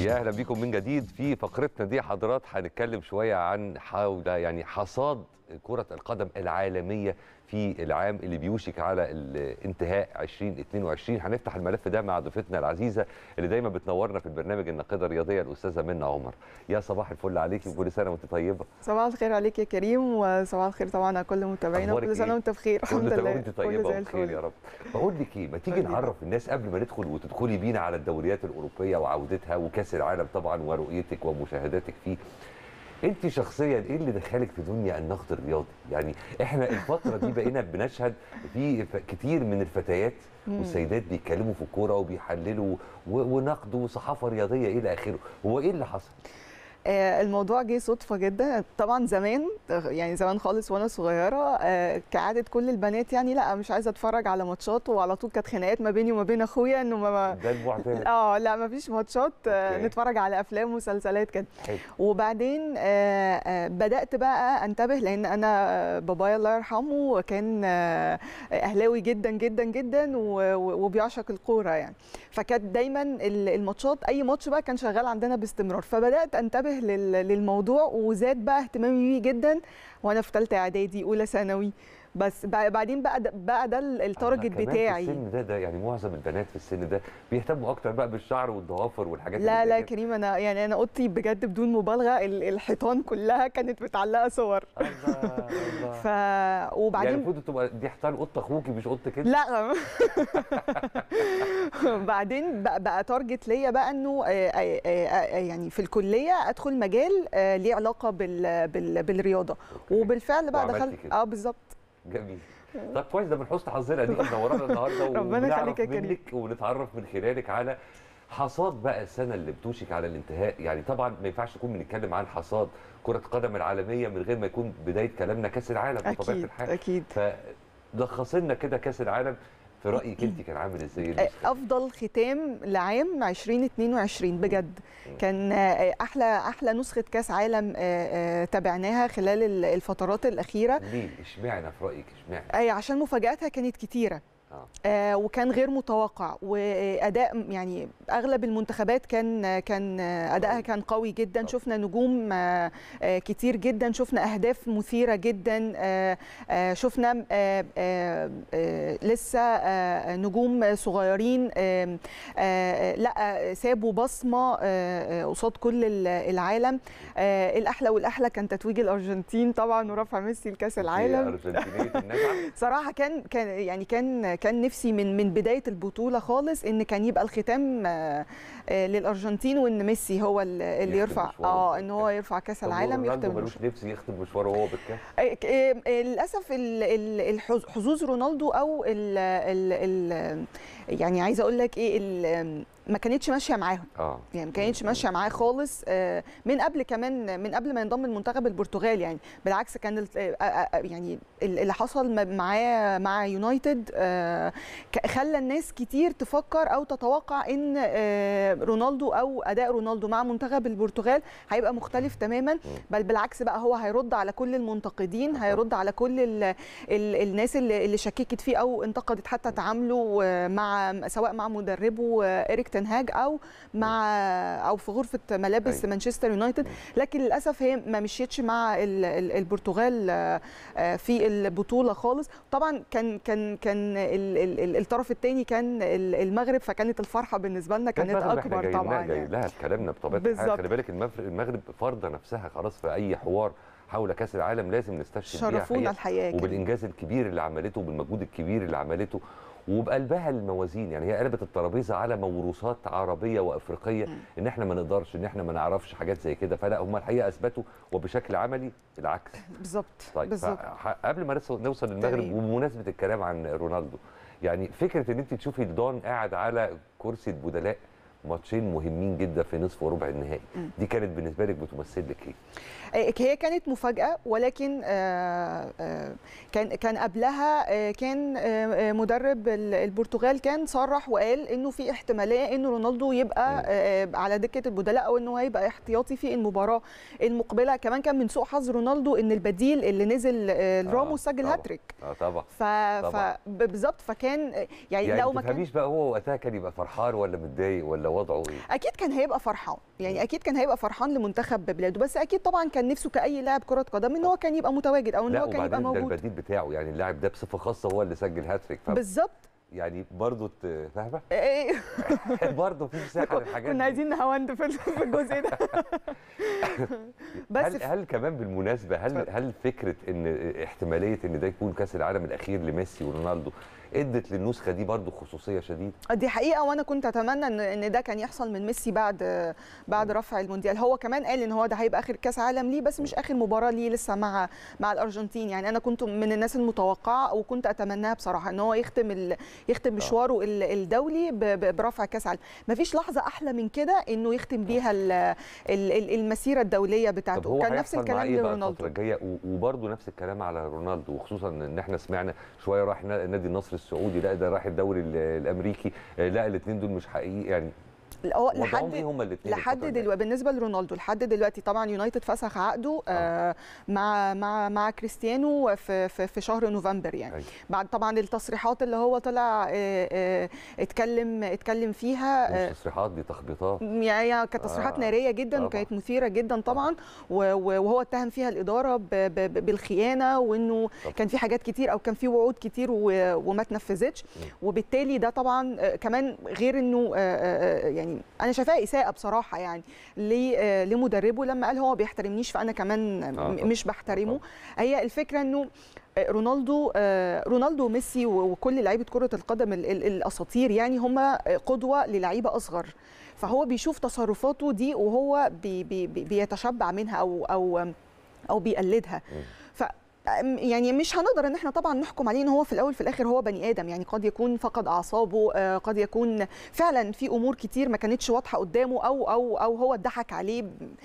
يا اهلا بيكم من جديد في فقرتنا دي حضرات هنتكلم شويه عن حول يعني حصاد كرة القدم العالمية في العام اللي بيوشك على الانتهاء 2022 هنفتح الملف ده مع ضيفتنا العزيزة اللي دايما بتنورنا في البرنامج الناقدة الرياضية الأستاذة منى عمر يا صباح الفل عليك وكل سنة وأنت طيبة صباح الخير عليك يا كريم وصباح الخير طبعا على كل متابعينا وكل سنة إيه؟ وأنت بخير الحمد لله وأنت طيبة وبخير يا رب بقول لك إيه ما تيجي نعرف الناس قبل ما ندخل وتدخلي بينا على الدوريات الأوروبية وعودتها وكأس العالم طبعا ورؤيتك ومشاهداتك فيه انت شخصيا ايه اللي دخلك في دنيا النقد الرياضي يعني احنا الفتره دي بقينا بنشهد في كتير من الفتيات والسيدات بيتكلموا في الكوره وبيحللوا ونقد وصحافه رياضيه الى اخره هو ايه اللي حصل آه، الموضوع جه صدفه جدا طبعا زمان يعني زمان خالص وانا صغيره آه، كعاده كل البنات يعني لا مش عايزه اتفرج على ماتشات وعلى طول كانت خناقات ما بيني وما بين اخويا انه ما ده اه لا ما فيش ماتشات آه، نتفرج على افلام ومسلسلات كده وبعدين بدات بقى انتبه لان انا بابايا الله يرحمه كان اهلاوي جدا جدا جدا وبيعشق الكوره يعني فكانت دايما الماتشات اي ماتش بقى كان شغال عندنا باستمرار فبدات انتبه منتبه للموضوع وزاد بقى اهتمامي بيه جدا وانا في ثالثه اعدادي اولى ثانوي بس بعدين بقى ده بقى ده التارجت بتاعي في السن ده ده يعني معظم البنات في السن ده بيهتموا اكتر بقى بالشعر والضوافر والحاجات لا لا يا كريم انا يعني انا اوضتي بجد بدون مبالغه الحيطان كلها كانت متعلقه صور الله الله ف وبعدين يعني المفروض تبقى دي حيطان اوضه اخوكي مش اوضه كده لا بعدين بقى, بقى تارجت ليا بقى انه آه، آه، آه، يعني في الكليه ادخل مجال ليه علاقه بال بال بالرياضه وبالفعل بقى دخلت اه بالظبط جميل طب كويس ده من حسن حظنا ان منورانا النهارده ربنا يخليك يا كريم ونتعرف من خلالك على حصاد بقى السنه اللي بتوشك على الانتهاء يعني طبعا ما ينفعش نكون بنتكلم عن حصاد كره القدم العالميه من غير ما يكون بدايه كلامنا كاس العالم بطبيعه الحال اكيد اكيد فلخص لنا كده كاس العالم في رايك انت كان عامل ازاي إيه افضل ختام لعام 2022 بجد كان آه، احلى احلى نسخه كاس عالم آه، آه، تابعناها خلال الفترات الاخيره ليه اشمعنى في رايك اشمعنى عشان مفاجاتها كانت كتيره آه. آه وكان غير متوقع واداء يعني اغلب المنتخبات كان كان ادائها كان قوي جدا آه. شفنا نجوم آه, آه، كتير جدا شفنا اهداف مثيره جدا آه, آه، شفنا لسه نجوم صغيرين لا سابوا بصمه قصاد كل العالم الاحلى والاحلى كان تتويج الارجنتين طبعا ورفع ميسي لكاس العالم صراحه كان كان يعني كان كان نفسي من من بدايه البطوله خالص ان كان يبقى الختام آه، آه، للارجنتين وان ميسي هو اللي يرفع اه ان هو يرفع كاس العالم يختم مش نفس يختم مشواره هو بالكاس آه، للاسف حظوظ رونالدو او الـ الـ الـ يعني عايزه اقول لك ايه ما كانتش ماشيه معاهم آه. يعني ما كانتش ماشيه معاه خالص آه، من قبل كمان من قبل ما ينضم المنتخب البرتغال يعني بالعكس كان آه، آه، يعني اللي حصل معاه مع يونايتد خلى الناس كتير تفكر او تتوقع ان رونالدو او اداء رونالدو مع منتخب البرتغال هيبقى مختلف تماما بل بالعكس بقى هو هيرد على كل المنتقدين هيرد على كل الـ الـ الناس اللي شككت فيه او انتقدت حتى تعامله مع سواء مع مدربه ايريك تنهاج او مع او في غرفه ملابس أيوة. مانشستر يونايتد لكن للاسف هي ما مشيتش مع البرتغال آه، آه، في البطوله خالص طبعا كان كان كان الطرف الثاني كان المغرب فكانت الفرحه بالنسبه لنا كانت اكبر طبعا يعني. جاي لها كلامنا بطبيعه الحال خلي بالك المغرب فرضه نفسها خلاص في اي حوار حول كاس العالم لازم نستشهد بيها شرفونا الحياه وبالانجاز الكبير اللي عملته وبالمجهود الكبير اللي عملته وبقلبها الموازين يعني هي قلبت الترابيزه على موروثات عربيه وافريقيه ان احنا ما نقدرش ان احنا ما نعرفش حاجات زي كده فلا هم الحقيقه اثبتوا وبشكل عملي العكس بالظبط طيب بالظبط قبل ما نوصل للمغرب وبمناسبه الكلام عن رونالدو يعني فكره ان انت تشوفي دون قاعد على كرسي البدلاء ماتشين مهمين جدا في نصف وربع النهائي دي كانت بالنسبه لك بتمثل لك ايه آه، هي كانت مفاجاه ولكن آه، آه، كان كان قبلها كان مدرب البرتغال كان صرح وقال انه في احتماليه انه رونالدو يبقى أيوة. على دكه البدلاء او انه هيبقى احتياطي في المباراه المقبله كمان كان من سوء حظ رونالدو ان البديل اللي نزل رامو سجل هاتريك اه طبعا ف... طبعا بالظبط فكان يعني, يعني لو ما كانش بقى هو وقتها كان يبقى فرحان ولا متضايق ولا وضعه ايه اكيد كان هيبقى فرحان يعني اكيد كان هيبقى فرحان لمنتخب بلاده بس اكيد طبعا كان نفسه كاي لاعب كره قدم ان هو كان يبقى متواجد او ان هو كان يبقى موجود ده البديل بتاعه يعني اللاعب ده بصفه خاصه هو اللي سجل هاتريك بالظبط يعني برضه فاهمه؟ ايه, إيه،, إيه. برضه في مساحه للحاجات كنا عايزين نهوند في الجزء ده بس هل, هل كمان بالمناسبه هل هل فكره ان احتماليه ان ده يكون كاس العالم الاخير لميسي ورونالدو ادت للنسخه دي برضو خصوصيه شديده دي حقيقه وانا كنت اتمنى ان ان ده كان يحصل من ميسي بعد بعد رفع المونديال هو كمان قال ان هو ده هيبقى اخر كاس عالم ليه بس مش اخر مباراه ليه لسه مع مع الارجنتين يعني انا كنت من الناس المتوقعه وكنت اتمناها بصراحه ان هو يختم ال... يختم آه. مشواره الدولي برفع كاس عالم مفيش لحظه احلى من كده انه يختم آه. بيها ال... ال... المسيره الدوليه بتاعته هو كان نفس الكلام إيه لرونالدو الجايه وبرده نفس الكلام على رونالدو وخصوصا ان احنا سمعنا شويه راح نادي النصر السعودي لا ده راح الدوري الامريكي آه، لا الاثنين دول مش حقيقي يعني لحد هما لحد دلوقتي بالنسبه لرونالدو لحد دلوقتي طبعا يونايتد فسخ عقده آه. آه مع مع مع كريستيانو في في, في شهر نوفمبر يعني أي. أيوة. بعد طبعا التصريحات اللي هو طلع آه آه اتكلم اتكلم فيها آه، مش تصريحات دي تخبيطات يعني،, يعني كانت تصريحات آه. ناريه جدا آه. وكانت مثيره جدا طبعا وهو اتهم فيها الاداره بالخيانه وانه طبعا. كان في حاجات كتير او كان في وعود كتير وما تنفذتش وبالتالي ده طبعا آه، كمان غير انه يعني يعني انا شايفاها اساءه بصراحه يعني آه، لمدربه لما قال هو ما بيحترمنيش فانا كمان آه، مش بحترمه هي الفكره انه آه، رونالدو رونالدو وميسي وكل لعيبه كره القدم الاساطير يعني هم قدوه للعيبه اصغر فهو بيشوف تصرفاته دي وهو بي بي بيتشبع منها او او او بيقلدها يعني مش هنقدر ان احنا طبعا نحكم عليه ان هو في الاول في الاخر هو بني ادم يعني قد يكون فقد اعصابه آه، قد يكون فعلا في امور كتير ما كانتش واضحه قدامه او او او هو اتضحك عليه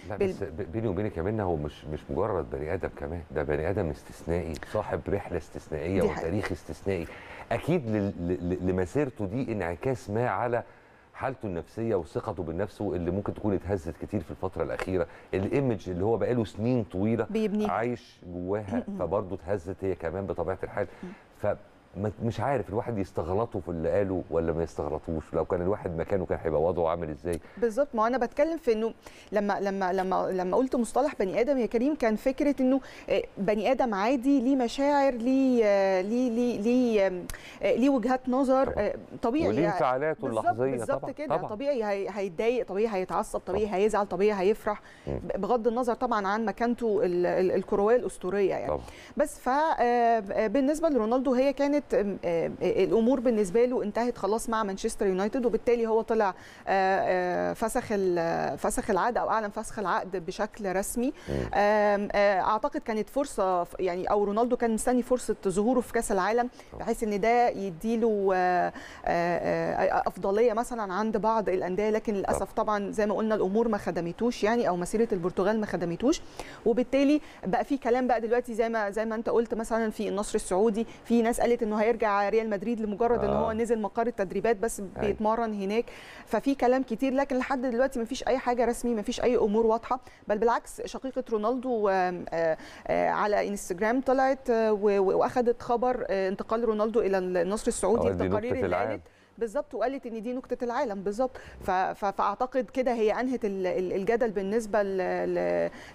لا بال... بس بيني وبينك يا هو مش مش مجرد بني ادم كمان ده بني ادم استثنائي صاحب رحله استثنائيه وتاريخ استثنائي اكيد لمسيرته دي انعكاس ما على حالته النفسيه وثقته بالنفس اللي ممكن تكون اتهزت كتير في الفتره الاخيره الايمج اللي هو بقاله سنين طويله بيبني. عايش جواها فبرضه اتهزت هي كمان بطبيعه الحال ف مش عارف الواحد يستغلطه في اللي قاله ولا ما يستغلطوش لو كان الواحد مكانه كان هيبقى وضعه عامل ازاي بالظبط ما انا بتكلم في انه لما لما لما لما قلت مصطلح بني ادم يا كريم كان فكره انه آه، بني ادم عادي ليه مشاعر ليه آه، ليه ليه ليه, آه، لي وجهات نظر طبعا. طبيعي وليه انفعالاته اللحظيه طبعا بالظبط كده طبعا. طبيعي هيتضايق طبيعي هيتعصب طبيعي طبعا. هيزعل طبيعي هيفرح بغض النظر طبعا عن مكانته الكرويه الاسطوريه يعني طبعا. بس فبالنسبه لرونالدو هي كانت كانت الامور بالنسبه له انتهت خلاص مع مانشستر يونايتد وبالتالي هو طلع آه، آه، فسخ فسخ العقد او اعلن فسخ العقد بشكل رسمي آه، اعتقد كانت فرصه يعني او رونالدو كان مستني فرصه ظهوره في كاس العالم بحيث ان ده يديله افضليه مثلا عند بعض الانديه لكن للاسف طبعا زي ما قلنا الامور ما خدمتوش يعني او مسيره البرتغال ما خدمتوش وبالتالي بقى في كلام بقى دلوقتي زي ما زي ما انت قلت مثلا في النصر السعودي في ناس قالت ان انه هيرجع ريال مدريد لمجرد آه. ان هو آه. نزل مقر التدريبات بس أيوه. بيتمرن هناك ففي كلام كتير لكن لحد دلوقتي ما فيش اي حاجه رسمي ما فيش اي امور واضحه بل بالعكس شقيقه رونالدو آه، آه، على انستجرام طلعت واخذت خبر انتقال رونالدو الى النصر السعودي التقارير اللي قالت بالظبط وقالت ان دي نكته العالم بالظبط فاعتقد كده هي انهت الجدل بالنسبه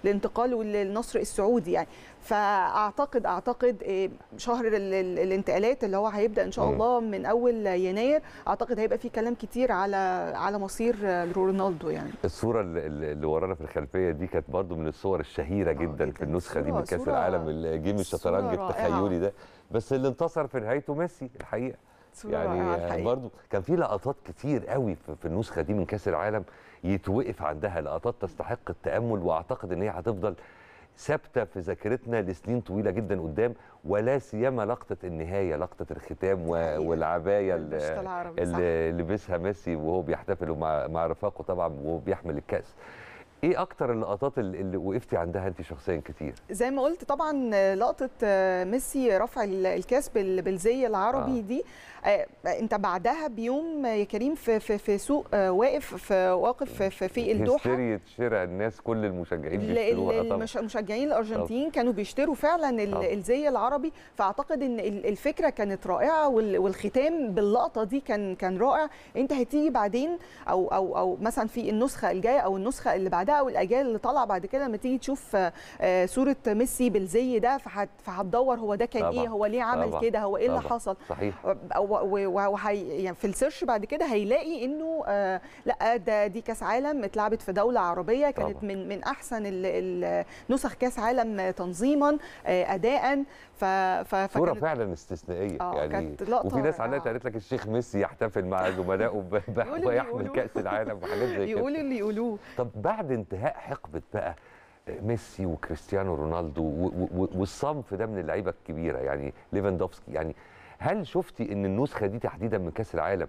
لانتقاله للنصر السعودي يعني فاعتقد اعتقد آه، شهر الانتقالات اللي هو هيبدا ان شاء الله من اول يناير اعتقد هيبقى في كلام كتير على على مصير رونالدو يعني الصوره اللي ورانا في الخلفيه دي كانت برضو من الصور الشهيره آه، جدا, جداً. في النسخه دي من كاس العالم الجيم الشطرنج التخيلي ده بس اللي انتصر في نهايته ميسي الحقيقه يعني آه، برضو كان في لقطات كتير قوي في النسخه دي من كاس العالم يتوقف عندها لقطات تستحق التامل واعتقد ان هي هتفضل ثابته في ذاكرتنا لسنين طويله جدا قدام ولا سيما لقطه النهايه لقطه الختام والعبايه اللي لبسها ميسي وهو بيحتفل مع مع رفاقه طبعا وهو بيحمل الكاس ايه اكتر اللقطات اللي وقفتي عندها انت شخصيا كتير زي ما قلت طبعا لقطه آه، ميسي رفع الكاس بالزي العربي آه. دي آه، آه، انت بعدها بيوم يا كريم في في, في سوق آه، واقف في واقف في, في الدوحه هستيرية شراء الناس كل المشجعين بيشتروها طبعا المشجعين الارجنتين كانوا بيشتروا فعلا الزي العربي فاعتقد ان الفكره كانت رائعه والختام باللقطه دي كان كان رائع انت هتيجي بعدين او او او مثلا في النسخه الجايه او النسخه اللي بعدها او الاجيال اللي طالعه بعد كده لما تيجي تشوف صوره ميسي بالزي ده فهتدور هو ده كان إيه، طبعا. ايه هو ليه عمل كده هو ايه اللي حصل صحيح. او وهي يعني في السيرش بعد كده هيلاقي انه آه، لا ده دي كاس عالم اتلعبت في دوله عربيه كانت من من احسن نسخ كاس عالم تنظيما آه، اداء ف صوره فعلا استثنائيه آه يعني وفي ناس عندها آه. قالت لك الشيخ ميسي يحتفل مع زملائه ويحمل كاس العالم وحاجات زي كده يقولوا اللي يقولوه طب بعد انتهاء حقبه بقى ميسي وكريستيانو رونالدو والصنف ده من اللعيبه الكبيره يعني ليفاندوفسكي يعني هل شفتي ان النسخه دي تحديدا من كاس العالم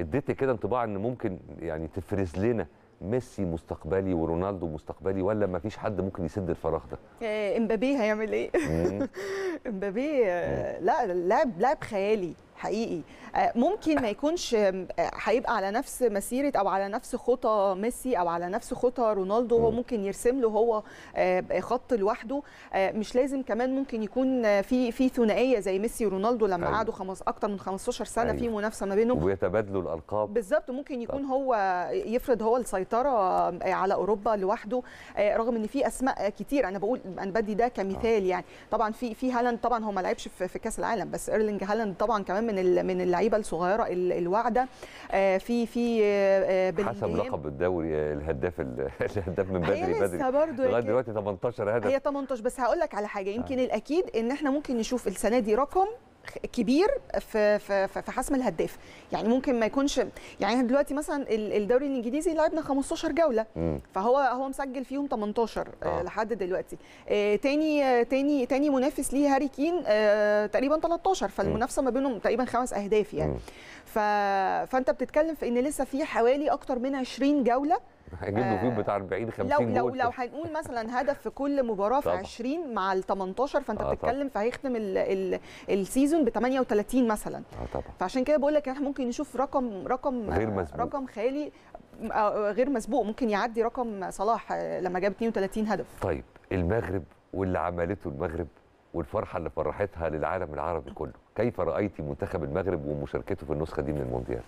اديتك كده انطباع ان ممكن يعني تفرز لنا ميسي مستقبلي ورونالدو مستقبلي ولا ما فيش حد ممكن يسد الفراغ ده آه، امبابي هيعمل ايه امبابي آه، لا لاعب لاعب خيالي حقيقي آه، ممكن ما يكونش آه، هيبقى على نفس مسيره او على نفس خطى ميسي او على نفس خطى رونالدو هو ممكن يرسم له هو آه، خط لوحده مش لازم كمان ممكن يكون في في ثنائيه زي ميسي ورونالدو لما أيوه. قعدوا خمس اكتر من 15 سنه أيوه. في منافسه ما بينهم ويتبادلوا الالقاب بالظبط ممكن يكون هو يفرض هو السيطره على اوروبا لوحده رغم ان في اسماء كتير انا بقول انا بدي ده كمثال يعني طبعا في في هالاند طبعا هو ما لعبش في كاس العالم بس ايرلينج هالاند طبعا كمان من من اللعيبه الصغيره الواعده آه، في في آه، آه، حسب لقب الدوري الهداف الهداف من بدري بدري لسه لغايه دلوقتي 18 هدف هي 18 بس هقول لك على حاجه يمكن آه. الاكيد ان احنا ممكن نشوف السنه دي رقم كبير في في في حسم الهداف يعني ممكن ما يكونش يعني دلوقتي مثلا الدوري الانجليزي لعبنا 15 جوله مم. فهو هو مسجل فيهم 18 آه،, آه. لحد دلوقتي آه، تاني تاني تاني منافس ليه هاري كين آه، تقريبا 13 فالمنافسه ما بينهم تقريبا خمس اهداف يعني ف فانت بتتكلم في ان لسه في حوالي اكتر من 20 جوله هجيب له فيو بتاع 40 50 آه، لو لو لو هنقول مثلا هدف في كل مباراه في 20 مع ال 18 فانت آه بتتكلم فهيختم السيزون ب 38 مثلا اه طبعا فعشان كده بقول لك احنا ممكن نشوف رقم رقم غير مسبوق رقم خيالي آه، آه، غير مسبوق ممكن يعدي رقم صلاح لما جاب 32 هدف طيب المغرب واللي عملته المغرب والفرحه اللي فرحتها للعالم العربي كله كيف رايت منتخب المغرب ومشاركته في النسخه دي من المونديال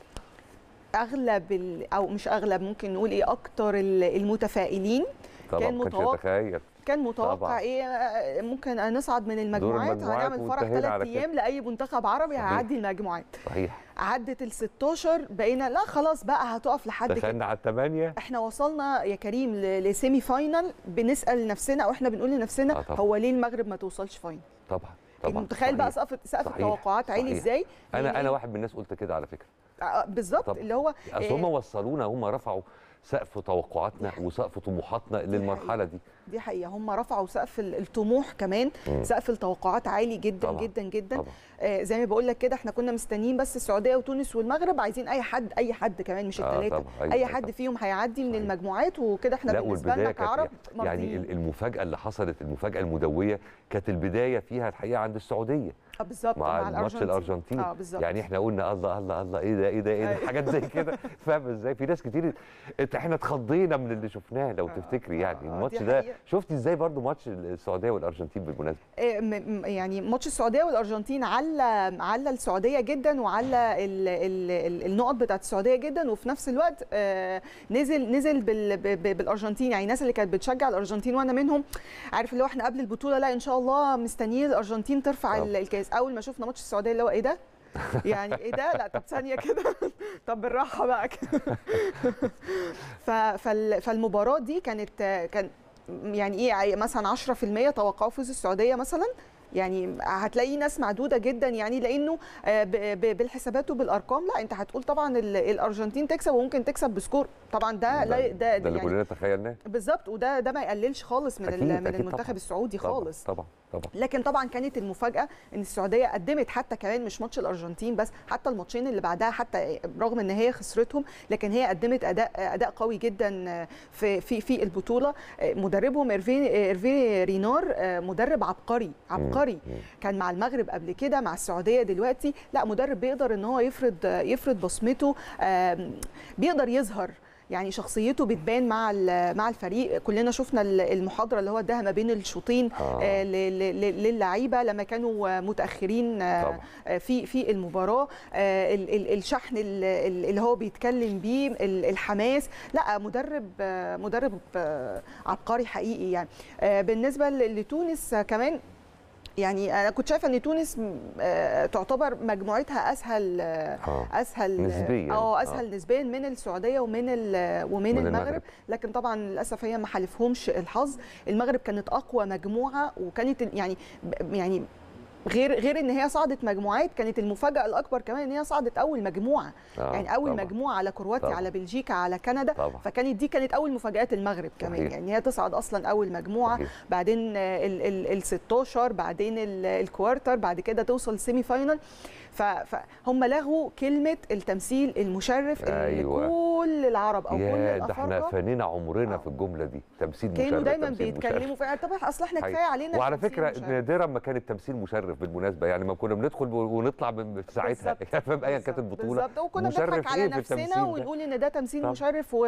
اغلب او مش اغلب ممكن نقول ايه اكتر المتفائلين طبعا كان متوقع كان متوقع طبعا. ايه ممكن نصعد من المجموعات هنعمل فرح ثلاث ايام لاي منتخب عربي هيعدي المجموعات صحيح عدت ال 16 بقينا لا خلاص بقى هتقف لحد دخلنا على الثمانيه احنا وصلنا يا كريم لسيمي فاينل بنسال نفسنا او احنا بنقول لنفسنا آه هو ليه المغرب ما توصلش فاينل طبعا طبعا متخيل بقى سقف سقف التوقعات عالي ازاي انا انا يعني إيه؟ واحد من الناس قلت كده على فكره آه، آه، بالظبط اللي هو اصل هم آه، وصلونا هم رفعوا سقف توقعاتنا وسقف طموحاتنا للمرحله دي دي حقيقه هم رفعوا سقف الطموح كمان سقف التوقعات عالي جدا طبعا. جدا جدا طبعا. آه زي ما بقول لك كده احنا كنا مستنيين بس السعوديه وتونس والمغرب عايزين اي حد اي حد كمان مش الثلاثه آه أيوة، اي, أي أيوة، حد طبعا. فيهم هيعدي من المجموعات وكده احنا بالنسبه لنا كعرب يعني المفاجاه اللي حصلت المفاجاه المدويه كانت البدايه فيها الحقيقه عند السعوديه آه، بالظبط مع, مع ماتش الارجنتين آه يعني احنا قلنا الله الله الله ايه ده ايه ده ايه ده أيوة. حاجات زي كده فاهم ازاي في ناس كتير احنا اتخضينا من اللي شفناه لو آه تفتكري آه، يعني آه الماتش ده شفتي ازاي برضو ماتش السعوديه والارجنتين بالمناسبه إيه، يعني ماتش السعوديه والارجنتين على على السعوديه جدا وعلى النقط بتاعه السعوديه جدا وفي نفس الوقت آه، نزل نزل بالارجنتين يعني الناس اللي كانت بتشجع الارجنتين وانا منهم عارف اللي هو احنا قبل البطوله لا ان شاء الله مستنيين الارجنتين ترفع آه. الكاس اول ما شفنا ماتش السعوديه اللي هو ايه ده يعني ايه ده لا طب ثانيه كده طب بالراحه بقى كده فالمباراه دي كانت كان يعني ايه مثلا 10% توقعوا فوز السعوديه مثلا يعني هتلاقي ناس معدوده جدا يعني لانه آه، بالحسابات وبالارقام لا انت هتقول طبعا الارجنتين تكسب وممكن تكسب بسكور طبعا ده ده, ده, ده اللي يعني كلنا تخيلناه بالظبط وده ده ما يقللش خالص من أكيد من أكيد المنتخب طبعًا السعودي خالص طبعا, طبعًا. طبعا. لكن طبعا كانت المفاجاه ان السعوديه قدمت حتى كمان مش ماتش الارجنتين بس حتى الماتشين اللي بعدها حتى رغم ان هي خسرتهم لكن هي قدمت اداء اداء قوي جدا آه، في في في البطوله آه، مدربهم ايرفين ايرفين رينار آه، مدرب عبقري عبقري كان مع المغرب قبل كده مع السعوديه دلوقتي لا مدرب بيقدر ان هو يفرض يفرض بصمته بيقدر يظهر يعني شخصيته بتبان مع مع الفريق كلنا شفنا المحاضره اللي هو اداها ما بين الشوطين آه. آه، للعيبه لما كانوا متاخرين آه، في في المباراه الشحن اللي هو بيتكلم بيه الحماس لا مدرب مدرب عبقري حقيقي يعني بالنسبه لتونس كمان يعني انا كنت شايفه ان تونس آه، تعتبر مجموعتها اسهل آه. اسهل نسبيا آه،, اه اسهل نسبيا من السعوديه ومن ومن المغرب. المغرب لكن طبعا للاسف هي ما حالفهمش الحظ المغرب كانت اقوى مجموعه وكانت يعني يعني غير غير ان هي صعدت مجموعات كانت المفاجاه الاكبر كمان ان هي صعدت اول مجموعه آه يعني اول طبعا. مجموعه على كرواتيا طبعا. على بلجيكا على كندا طبعا. فكانت دي كانت اول مفاجات المغرب كمان صحيح. يعني هي تصعد اصلا اول مجموعه صحيح. بعدين ال, ال, ال 16 بعدين الكوارتر بعد كده توصل سيمي فاينل فهم لغوا كلمه التمثيل المشرف أيوة. كل العرب او كل الافارقه ده احنا فنينا عمرنا آه. في الجمله دي تمثيل مشرف كانوا دايما بيتكلموا فيها طب اصل احنا كفايه علينا وعلى فكره نادرا ما كان التمثيل مشرف مشرف بالمناسبه يعني ما كنا بندخل ونطلع في ساعتها فاهم ايا كانت البطوله بالظبط وكنا بنضحك إيه على نفسنا ونقول ان ده تمثيل مشرف و...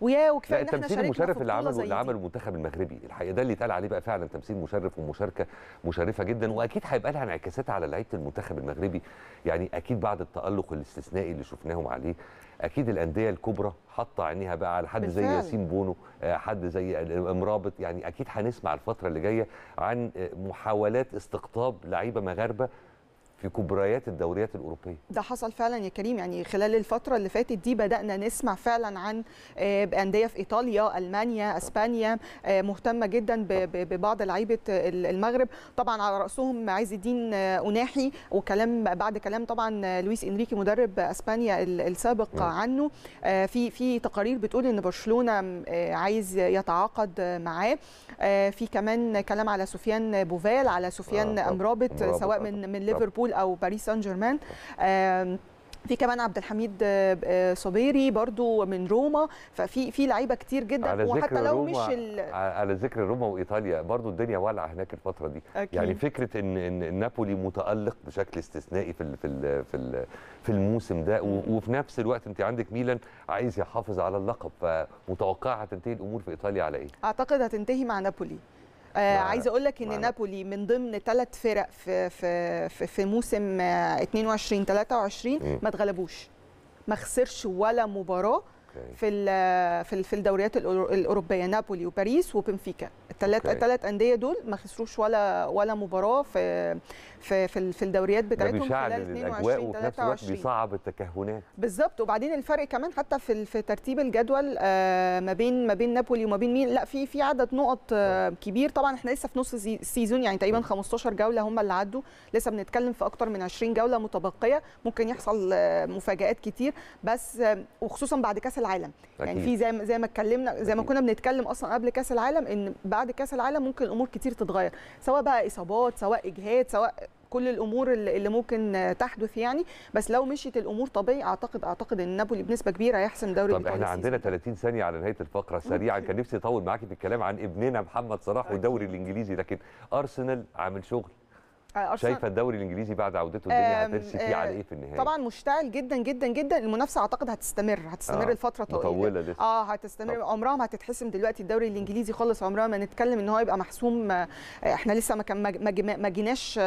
ويا وكفايه ان احنا شاركنا المشرف اللي عمله اللي عمله المنتخب المغربي الحقيقه ده اللي اتقال عليه بقى فعلا تمثيل مشرف ومشاركه مشرفه جدا واكيد هيبقى لها انعكاسات على لعيبه المنتخب المغربي يعني اكيد بعد التالق الاستثنائي اللي شفناهم عليه اكيد الانديه الكبرى حاطه عينيها بقى على حد بالفعل. زي ياسين بونو آه، حد زي مرابط يعني اكيد هنسمع الفتره اللي جايه عن آه، محاولات استقطاب لعيبه مغاربه في كبريات الدوريات الاوروبيه ده حصل فعلا يا كريم يعني خلال الفتره اللي فاتت دي بدانا نسمع فعلا عن آه، انديه في ايطاليا المانيا اسبانيا آه، مهتمه جدا ببعض لعيبه المغرب طبعا على راسهم عز الدين اناحي آه، وكلام بعد كلام طبعا لويس انريكي مدرب اسبانيا السابق م. نعم. عنه في في تقارير بتقول ان برشلونه عايز يتعاقد معاه في كمان كلام على سفيان بوفال على سفيان امرابط سواء من من ليفربول ليفربول او باريس سان جيرمان في كمان عبد الحميد آه، آه، صبيري برضو من روما ففي في لعيبه كتير جدا وحتى لو مش ال... على ذكر روما وايطاليا برضو الدنيا والعه هناك الفتره دي أكيد. يعني فكره ان ان نابولي متالق بشكل استثنائي في في في, في الموسم ده وفي نفس الوقت انت عندك ميلان عايز يحافظ على اللقب فمتوقعه هتنتهي الامور في ايطاليا على ايه اعتقد هتنتهي مع نابولي آه عايزه اقول لك ان نابولي من ضمن ثلاث فرق في في في, في موسم 22 آه، 23 ما اتغلبوش ما خسرش ولا مباراه في في في الدوريات الاوروبيه نابولي وباريس وبنفيكا الثلاث الثلاث انديه دول ما خسروش ولا ولا مباراه في في في, في الدوريات بتاعتهم خلال 22 23 بيصعب التكهنات بالظبط وبعدين الفرق كمان حتى في في ترتيب الجدول آه، ما بين ما بين نابولي وما بين مين لا في في عدد نقط آه، طيب. كبير طبعا احنا لسه في نص السيزون يعني تقريبا 15 جوله هم اللي عدوا لسه بنتكلم في اكتر من 20 جوله متبقيه ممكن يحصل آه، مفاجات كتير بس وخصوصا بعد كاس العالم العالم يعني أكيد. يعني في زي زي ما اتكلمنا زي ما كنا بنتكلم اصلا قبل كاس العالم ان بعد كاس العالم ممكن امور كتير تتغير سواء بقى اصابات سواء اجهاد سواء كل الامور اللي ممكن تحدث يعني بس لو مشيت الامور طبيعي اعتقد اعتقد ان نابولي بنسبه كبيره هيحسم دوري طب احنا عندنا 30 ثانيه على نهايه الفقره سريعا كان نفسي اطول معاكي في الكلام عن ابننا محمد صلاح والدوري الانجليزي لكن ارسنال عامل شغل آه، شايفه الدوري الانجليزي بعد عودته الدنيا هترسي فيه آه، على ايه في النهايه طبعا مشتعل جدا جدا جدا المنافسه اعتقد هتستمر هتستمر آه لفتره طويله اه هتستمر طب. عمرها ما هتتحسم دلوقتي الدوري الانجليزي خالص عمرها ما نتكلم ان هو يبقى محسوم آه، احنا لسه ما كان ما جيناش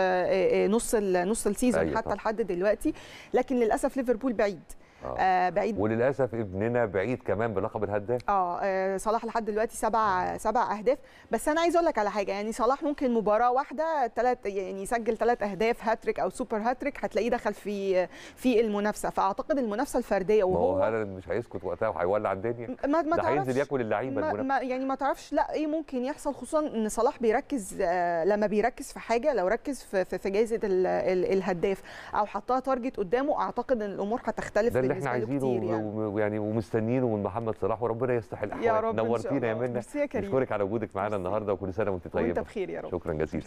نص نص السيزون أيوة، حتى طب. لحد دلوقتي لكن للاسف ليفربول بعيد آه. آه. بعيد وللاسف ابننا بعيد كمان بلقب الهداف آه،, اه صلاح لحد دلوقتي سبع سبع اهداف بس انا عايز اقول لك على حاجه يعني صلاح ممكن مباراه واحده ثلاث يعني يسجل ثلاث اهداف هاتريك او سوبر هاتريك هتلاقيه دخل في في المنافسه فاعتقد المنافسه الفرديه وهو ما هو هالاند مش هيسكت وقتها وهيولع الدنيا ما ما تعرفش هينزل ياكل اللعيبه ما ما يعني ما تعرفش لا ايه ممكن يحصل خصوصا ان صلاح بيركز آه لما بيركز في حاجه لو ركز في, في جائزه الهداف او حطها تارجت قدامه اعتقد ان الامور هتختلف اللي احنا عايزينه ويعني يعني ومستنيينه من محمد صلاح وربنا يستحق الاحوال يا رب نورتينا يا منى نشكرك على وجودك معانا النهارده وكل سنه وانت طيبه وانت بخير يا رب شكرا جزيلا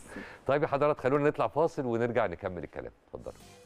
طيب يا حضرات خلونا نطلع فاصل ونرجع نكمل الكلام اتفضلوا